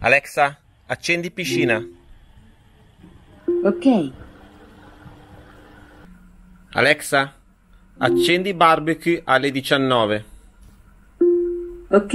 Alexa, accendi piscina. Ok. Alexa, accendi barbecue alle 19. Ok.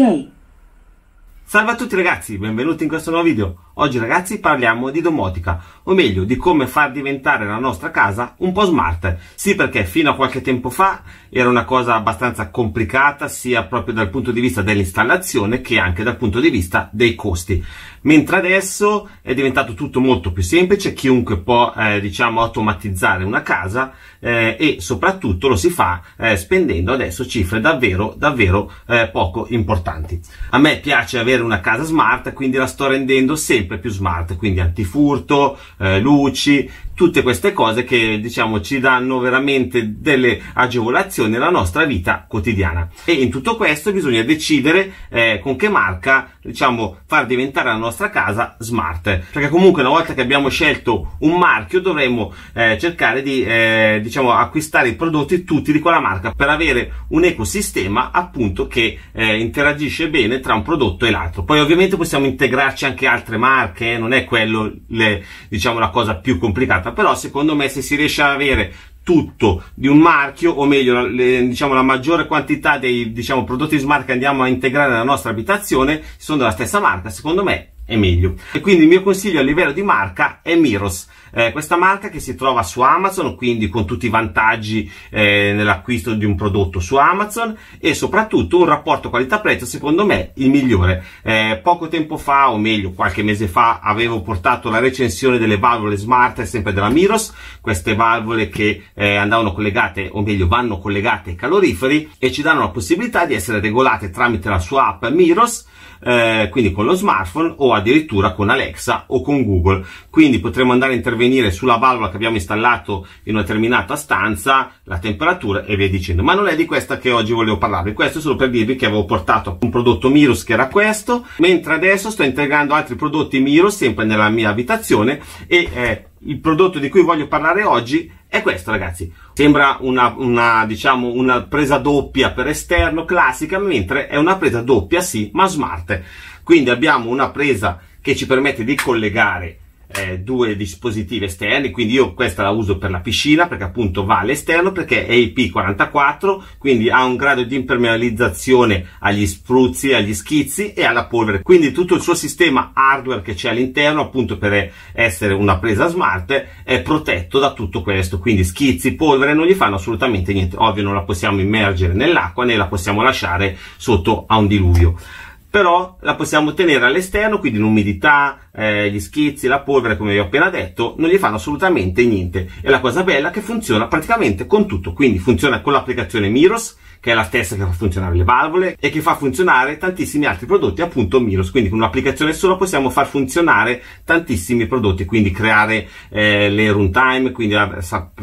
Salve a tutti ragazzi, benvenuti in questo nuovo video. Oggi ragazzi parliamo di domotica, o meglio di come far diventare la nostra casa un po' smart. Sì perché fino a qualche tempo fa era una cosa abbastanza complicata sia proprio dal punto di vista dell'installazione che anche dal punto di vista dei costi. Mentre adesso è diventato tutto molto più semplice, chiunque può eh, diciamo automatizzare una casa eh, e soprattutto lo si fa eh, spendendo adesso cifre davvero davvero eh, poco importanti. A me piace avere una casa smart, quindi la sto rendendo semplice sempre più smart, quindi antifurto, eh, luci, tutte queste cose che diciamo ci danno veramente delle agevolazioni alla nostra vita quotidiana. E in tutto questo bisogna decidere eh, con che marca diciamo, far diventare la nostra casa smart. Perché comunque una volta che abbiamo scelto un marchio dovremmo eh, cercare di eh, diciamo, acquistare i prodotti tutti di quella marca per avere un ecosistema appunto che eh, interagisce bene tra un prodotto e l'altro. Poi ovviamente possiamo integrarci anche altre marche, eh, non è quello le, diciamo, la cosa più complicata, però secondo me se si riesce ad avere tutto di un marchio, o meglio, le, diciamo, la maggiore quantità dei diciamo, prodotti smart che andiamo a integrare nella nostra abitazione sono della stessa marca, secondo me è meglio. E quindi il mio consiglio a livello di marca è Miros, eh, questa marca che si trova su Amazon, quindi con tutti i vantaggi eh, nell'acquisto di un prodotto su Amazon e soprattutto un rapporto qualità-prezzo secondo me il migliore. Eh, poco tempo fa, o meglio qualche mese fa, avevo portato la recensione delle valvole smart, sempre della Miros, queste valvole che eh, andavano collegate, o meglio vanno collegate ai caloriferi e ci danno la possibilità di essere regolate tramite la sua app Miros eh, quindi con lo smartphone o addirittura con Alexa o con Google. Quindi potremo andare a intervenire sulla valvola che abbiamo installato in una determinata stanza, la temperatura e via dicendo. Ma non è di questa che oggi volevo parlarvi, questo è solo per dirvi che avevo portato un prodotto Mirus che era questo, mentre adesso sto integrando altri prodotti Mirus sempre nella mia abitazione e eh, il prodotto di cui voglio parlare oggi è questo, ragazzi. Sembra una, una, diciamo, una presa doppia per esterno classica, mentre è una presa doppia, sì, ma smart. Quindi abbiamo una presa che ci permette di collegare eh, due dispositivi esterni, quindi io questa la uso per la piscina perché appunto va all'esterno perché è IP44, quindi ha un grado di impermeabilizzazione agli spruzzi, agli schizzi e alla polvere, quindi tutto il suo sistema hardware che c'è all'interno appunto per essere una presa smart è protetto da tutto questo, quindi schizzi, polvere non gli fanno assolutamente niente, ovvio non la possiamo immergere nell'acqua né la possiamo lasciare sotto a un diluvio però la possiamo tenere all'esterno, quindi in umidità, eh, gli schizzi, la polvere, come vi ho appena detto, non gli fanno assolutamente niente. E la cosa bella è che funziona praticamente con tutto, quindi funziona con l'applicazione Miros, che è la stessa che fa funzionare le valvole e che fa funzionare tantissimi altri prodotti, appunto Miros. Quindi con un'applicazione sola possiamo far funzionare tantissimi prodotti, quindi creare eh, le runtime, quindi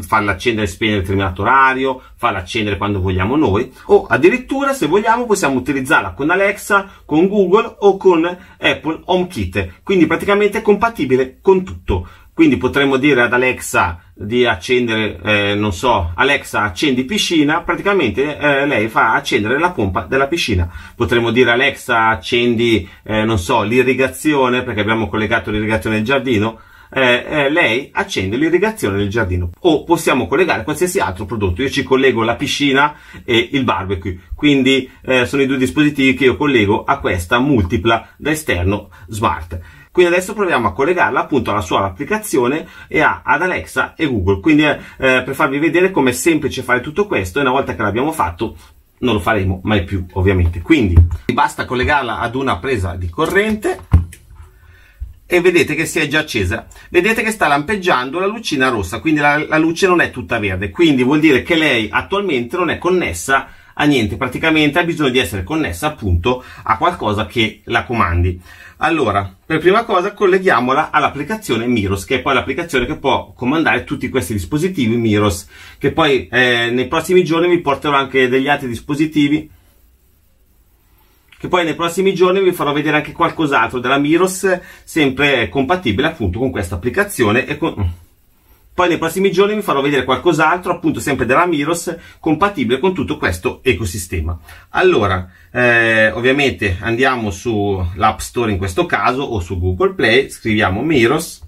farla accendere e spegnere determinato orario, farla accendere quando vogliamo noi, o addirittura se vogliamo possiamo utilizzarla con Alexa, con Google o con Apple HomeKit. Quindi praticamente praticamente compatibile con tutto. Quindi potremmo dire ad Alexa di accendere, eh, non so, Alexa accendi piscina, praticamente eh, lei fa accendere la pompa della piscina. Potremmo dire Alexa accendi, eh, non so, l'irrigazione, perché abbiamo collegato l'irrigazione del giardino, eh, eh, lei accende l'irrigazione del giardino. O possiamo collegare qualsiasi altro prodotto. Io ci collego la piscina e il barbecue. Quindi eh, sono i due dispositivi che io collego a questa multipla da esterno smart. Quindi adesso proviamo a collegarla appunto alla sua applicazione e a, ad Alexa e Google. Quindi eh, per farvi vedere com'è semplice fare tutto questo e una volta che l'abbiamo fatto non lo faremo mai più ovviamente. Quindi basta collegarla ad una presa di corrente e vedete che si è già accesa vedete che sta lampeggiando la lucina rossa quindi la, la luce non è tutta verde quindi vuol dire che lei attualmente non è connessa a niente, praticamente ha bisogno di essere connessa appunto a qualcosa che la comandi. Allora, per prima cosa colleghiamola all'applicazione Miros, che è poi l'applicazione che può comandare tutti questi dispositivi Miros, che poi eh, nei prossimi giorni vi porterò anche degli altri dispositivi che poi nei prossimi giorni vi farò vedere anche qualcos'altro della Miros, sempre compatibile appunto con questa applicazione e con poi nei prossimi giorni vi farò vedere qualcos'altro, appunto sempre della Miros, compatibile con tutto questo ecosistema. Allora, eh, ovviamente andiamo sull'App Store in questo caso o su Google Play, scriviamo Miros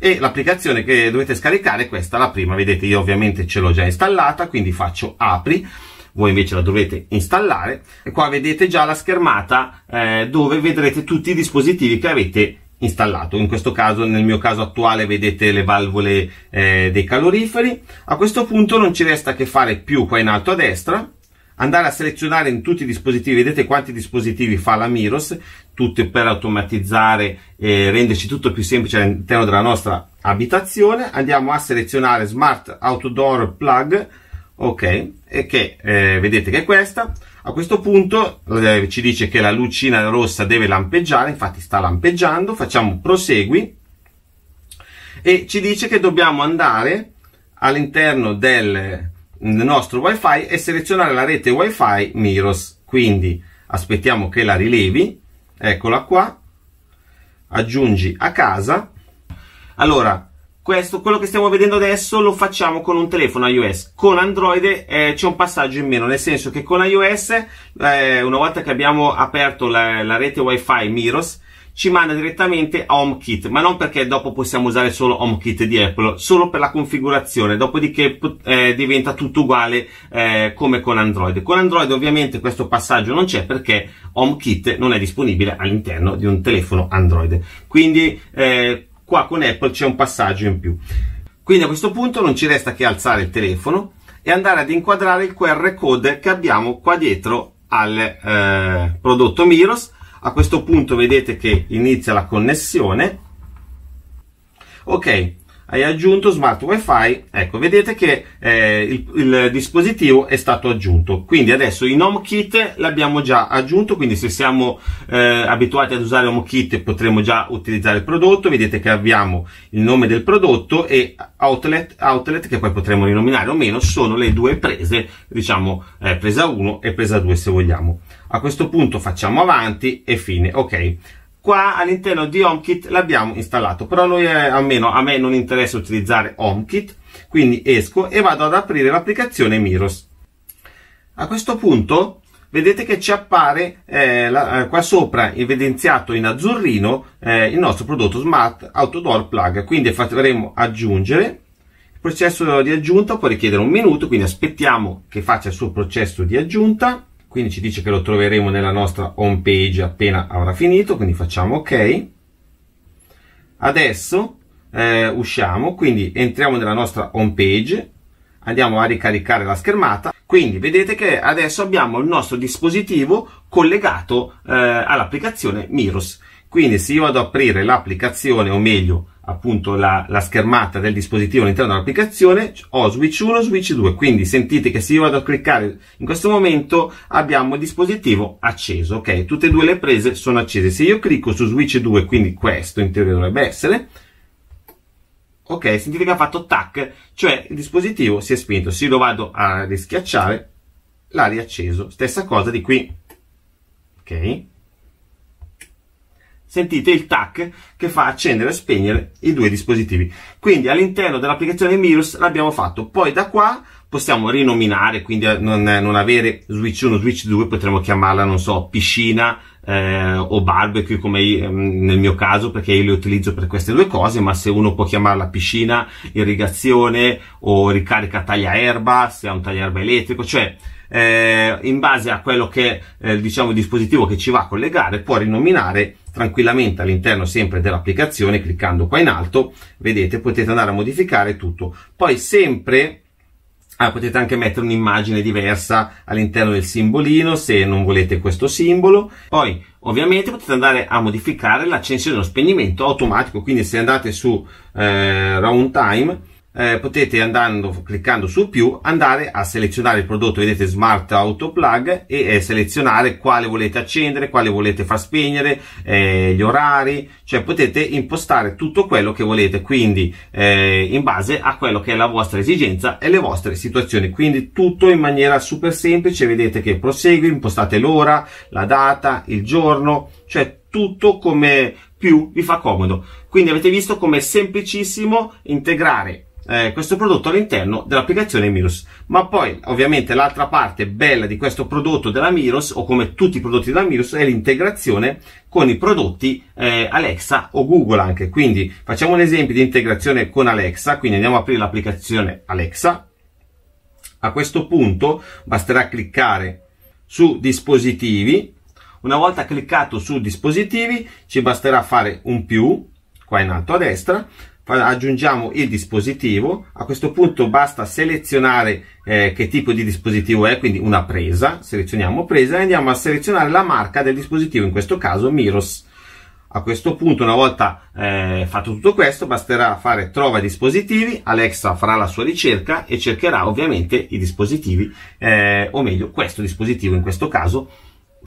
e l'applicazione che dovete scaricare è questa, la prima. Vedete, io ovviamente ce l'ho già installata, quindi faccio apri voi invece la dovete installare e qua vedete già la schermata eh, dove vedrete tutti i dispositivi che avete installato. In questo caso, nel mio caso attuale, vedete le valvole eh, dei caloriferi. A questo punto non ci resta che fare più qua in alto a destra, andare a selezionare in tutti i dispositivi, vedete quanti dispositivi fa la Miros, tutti per automatizzare e eh, renderci tutto più semplice all'interno della nostra abitazione. Andiamo a selezionare Smart Outdoor Plug, ok, e che eh, vedete che è questa a questo punto eh, ci dice che la lucina rossa deve lampeggiare, infatti sta lampeggiando, facciamo prosegui e ci dice che dobbiamo andare all'interno del nostro wifi e selezionare la rete wifi Miros. Quindi aspettiamo che la rilevi, eccola qua, aggiungi a casa. Allora, questo, quello che stiamo vedendo adesso lo facciamo con un telefono iOS. Con Android eh, c'è un passaggio in meno, nel senso che con iOS, eh, una volta che abbiamo aperto la, la rete WiFi Miros, ci manda direttamente a HomeKit, ma non perché dopo possiamo usare solo HomeKit di Apple, solo per la configurazione, dopodiché eh, diventa tutto uguale eh, come con Android. Con Android ovviamente questo passaggio non c'è perché HomeKit non è disponibile all'interno di un telefono Android. Quindi eh, Qua con Apple c'è un passaggio in più. Quindi a questo punto non ci resta che alzare il telefono e andare ad inquadrare il QR code che abbiamo qua dietro al eh, prodotto Miros. A questo punto vedete che inizia la connessione. Ok, hai aggiunto smart wifi ecco vedete che eh, il, il, dispositivo è stato aggiunto quindi adesso in home kit l'abbiamo già aggiunto quindi se siamo eh, abituati ad usare home kit potremo già utilizzare il prodotto vedete che abbiamo il nome del prodotto e outlet, outlet che poi potremo rinominare o meno sono le due prese diciamo eh, presa 1 e presa 2 se vogliamo a questo punto facciamo avanti e fine ok qua all'interno di HomeKit l'abbiamo installato, però noi, eh, almeno a me non interessa utilizzare HomeKit, quindi esco e vado ad aprire l'applicazione Miros. A questo punto vedete che ci appare eh, la, eh, qua sopra evidenziato in azzurrino eh, il nostro prodotto Smart Outdoor Plug, quindi faremo aggiungere il processo di aggiunta può richiedere un minuto, quindi aspettiamo che faccia il suo processo di aggiunta quindi ci dice che lo troveremo nella nostra home page appena avrà finito quindi facciamo ok adesso eh, usciamo quindi entriamo nella nostra home page andiamo a ricaricare la schermata quindi vedete che adesso abbiamo il nostro dispositivo collegato eh, all'applicazione Miros quindi se io vado ad aprire l'applicazione, o meglio, appunto la, la schermata del dispositivo all'interno dell'applicazione, ho switch 1, switch 2. Quindi sentite che se io vado a cliccare in questo momento abbiamo il dispositivo acceso, ok? Tutte e due le prese sono accese. Se io clicco su switch 2, quindi questo in teoria dovrebbe essere, ok, sentite che ha fatto tac, cioè il dispositivo si è spinto. Se io lo vado a rischiacciare, l'ha riacceso. Stessa cosa di qui, ok? sentite il tac che fa accendere e spegnere i due dispositivi. Quindi all'interno dell'applicazione Mirus l'abbiamo fatto. Poi da qua possiamo rinominare, quindi eh, non, eh, non, avere switch 1, switch 2, potremmo chiamarla, non so, piscina eh, o barbecue come ehm, nel mio caso, perché io le utilizzo per queste due cose, ma se uno può chiamarla piscina, irrigazione o ricarica taglia erba, se ha un tagliaerba elettrico, cioè eh, in base a quello che eh, diciamo il dispositivo che ci va a collegare può rinominare tranquillamente all'interno sempre dell'applicazione cliccando qua in alto vedete potete andare a modificare tutto poi sempre ah, potete anche mettere un'immagine diversa all'interno del simbolino se non volete questo simbolo poi ovviamente potete andare a modificare l'accensione e lo spegnimento automatico quindi se andate su eh, round time eh, potete andando cliccando su più andare a selezionare il prodotto vedete smart auto plug e eh, selezionare quale volete accendere quale volete far spegnere eh, gli orari cioè potete impostare tutto quello che volete quindi eh, in base a quello che è la vostra esigenza e le vostre situazioni quindi tutto in maniera super semplice vedete che prosegue impostate l'ora la data il giorno cioè tutto come più vi fa comodo quindi avete visto come è semplicissimo integrare eh, questo prodotto all'interno dell'applicazione Miros. Ma poi, ovviamente, l'altra parte bella di questo prodotto della Miros, o come tutti i prodotti della Miros, è l'integrazione con i prodotti eh, Alexa o Google anche. Quindi facciamo un esempio di integrazione con Alexa, quindi andiamo a aprire l'applicazione Alexa. A questo punto basterà cliccare su dispositivi. Una volta cliccato su dispositivi ci basterà fare un più qua in alto a destra aggiungiamo il dispositivo, a questo punto basta selezionare eh, che tipo di dispositivo è, quindi una presa, selezioniamo presa e andiamo a selezionare la marca del dispositivo, in questo caso Miros. A questo punto, una volta eh, fatto tutto questo, basterà fare trova dispositivi, Alexa farà la sua ricerca e cercherà ovviamente i dispositivi, eh, o meglio questo dispositivo in questo caso,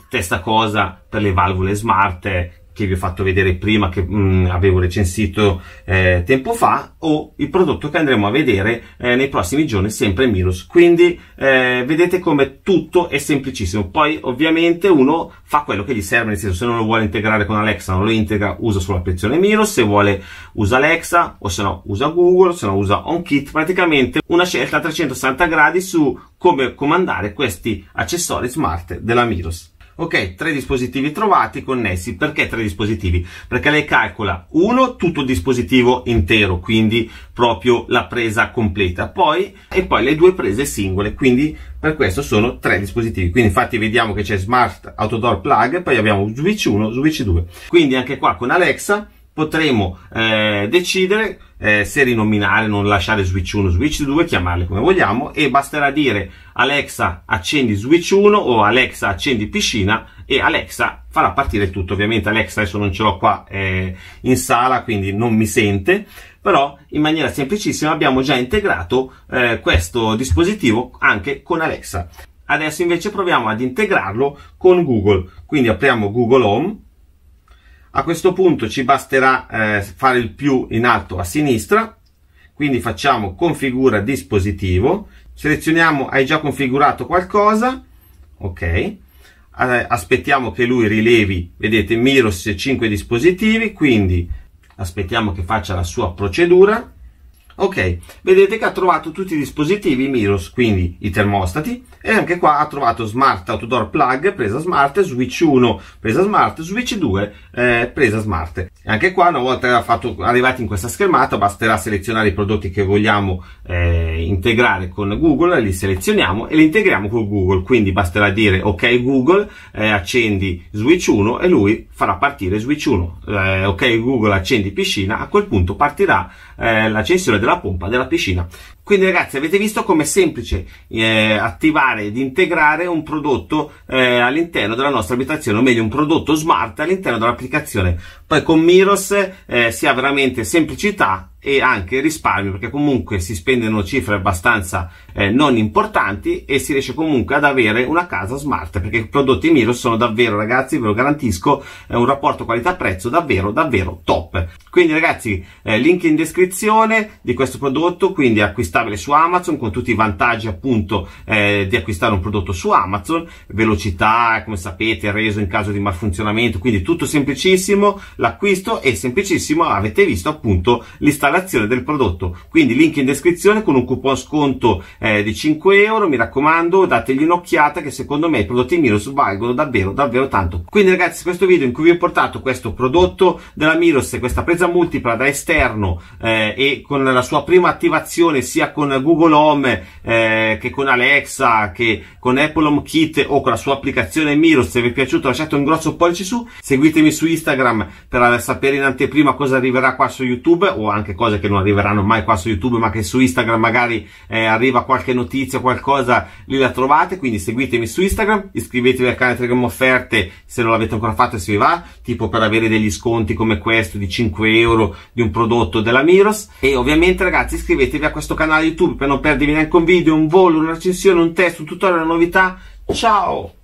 stessa cosa per le valvole smart eh, che vi ho fatto vedere prima, che mh, mm, avevo recensito eh, tempo fa, o il prodotto che andremo a vedere eh, nei prossimi giorni, sempre in minus. Quindi eh, vedete come tutto è semplicissimo. Poi ovviamente uno fa quello che gli serve, nel senso se non lo vuole integrare con Alexa non lo integra, usa solo l'applicazione Minus, se vuole usa Alexa, o se no usa Google, se no usa OnKit, praticamente una scelta a 360 gradi su come comandare questi accessori smart della Miros. Ok, tre dispositivi trovati connessi. Perché tre dispositivi? Perché lei calcola uno, tutto il dispositivo intero, quindi proprio la presa completa, poi, e poi le due prese singole, quindi per questo sono tre dispositivi. Quindi infatti vediamo che c'è Smart Outdoor Plug, poi abbiamo Switch 1, Switch 2. Quindi anche qua con Alexa potremo eh, decidere eh, se rinominare, non lasciare switch 1, switch 2, chiamarle come vogliamo e basterà dire Alexa accendi switch 1 o Alexa accendi piscina e Alexa farà partire tutto. Ovviamente Alexa adesso non ce l'ho qua eh, in sala quindi non mi sente, però in maniera semplicissima abbiamo già integrato eh, questo dispositivo anche con Alexa. Adesso invece proviamo ad integrarlo con Google, quindi apriamo Google Home a questo punto ci basterà eh, fare il più in alto a sinistra quindi facciamo configura dispositivo selezioniamo hai già configurato qualcosa ok eh, aspettiamo che lui rilevi vedete miros 5 dispositivi quindi aspettiamo che faccia la sua procedura ok vedete che ha trovato tutti i dispositivi Miros quindi i termostati e anche qua ha trovato smart outdoor plug presa smart switch 1 presa smart switch 2 eh, presa smart e anche qua una volta fatto, arrivati in questa schermata basterà selezionare i prodotti che vogliamo eh, integrare con Google li selezioniamo e li integriamo con Google quindi basterà dire ok Google eh, accendi switch 1 e lui farà partire switch 1 eh, ok Google accendi piscina a quel punto partirà eh, l'accensione della della pompa della piscina quindi ragazzi avete visto com'è semplice eh, attivare ed integrare un prodotto eh, all'interno della nostra abitazione, o meglio un prodotto smart all'interno dell'applicazione. Poi con Miros eh, si ha veramente semplicità e anche risparmio perché comunque si spendono cifre abbastanza eh, non importanti e si riesce comunque ad avere una casa smart perché i prodotti Miros sono davvero ragazzi ve lo garantisco è un rapporto qualità prezzo davvero davvero top quindi ragazzi eh, link in descrizione di questo prodotto quindi acquistate acquistabile su Amazon con tutti i vantaggi appunto eh, di acquistare un prodotto su Amazon, velocità, come sapete, reso in caso di malfunzionamento, quindi tutto semplicissimo, l'acquisto è semplicissimo, avete visto appunto l'installazione del prodotto. Quindi link in descrizione con un coupon sconto eh, di 5 euro, mi raccomando, dategli un'occhiata che secondo me i prodotti Miros valgono davvero davvero tanto. Quindi ragazzi, questo video in cui vi ho portato questo prodotto della Miros, questa presa multipla da esterno eh, e con la sua prima attivazione sia con Google Home eh, che con Alexa che con Apple Home Kit o con la sua applicazione Miro se vi è piaciuto lasciate un grosso pollice su seguitemi su Instagram per sapere in anteprima cosa arriverà qua su YouTube o anche cose che non arriveranno mai qua su YouTube ma che su Instagram magari eh, arriva qualche notizia qualcosa lì la trovate quindi seguitemi su Instagram iscrivetevi al canale Telegram offerte se non l'avete ancora fatto e se vi va tipo per avere degli sconti come questo di 5 euro di un prodotto della Miros e ovviamente ragazzi iscrivetevi a questo canale canale YouTube per non perdervi neanche un video, un volo, una recensione, un test, un tutorial, una novità. Ciao!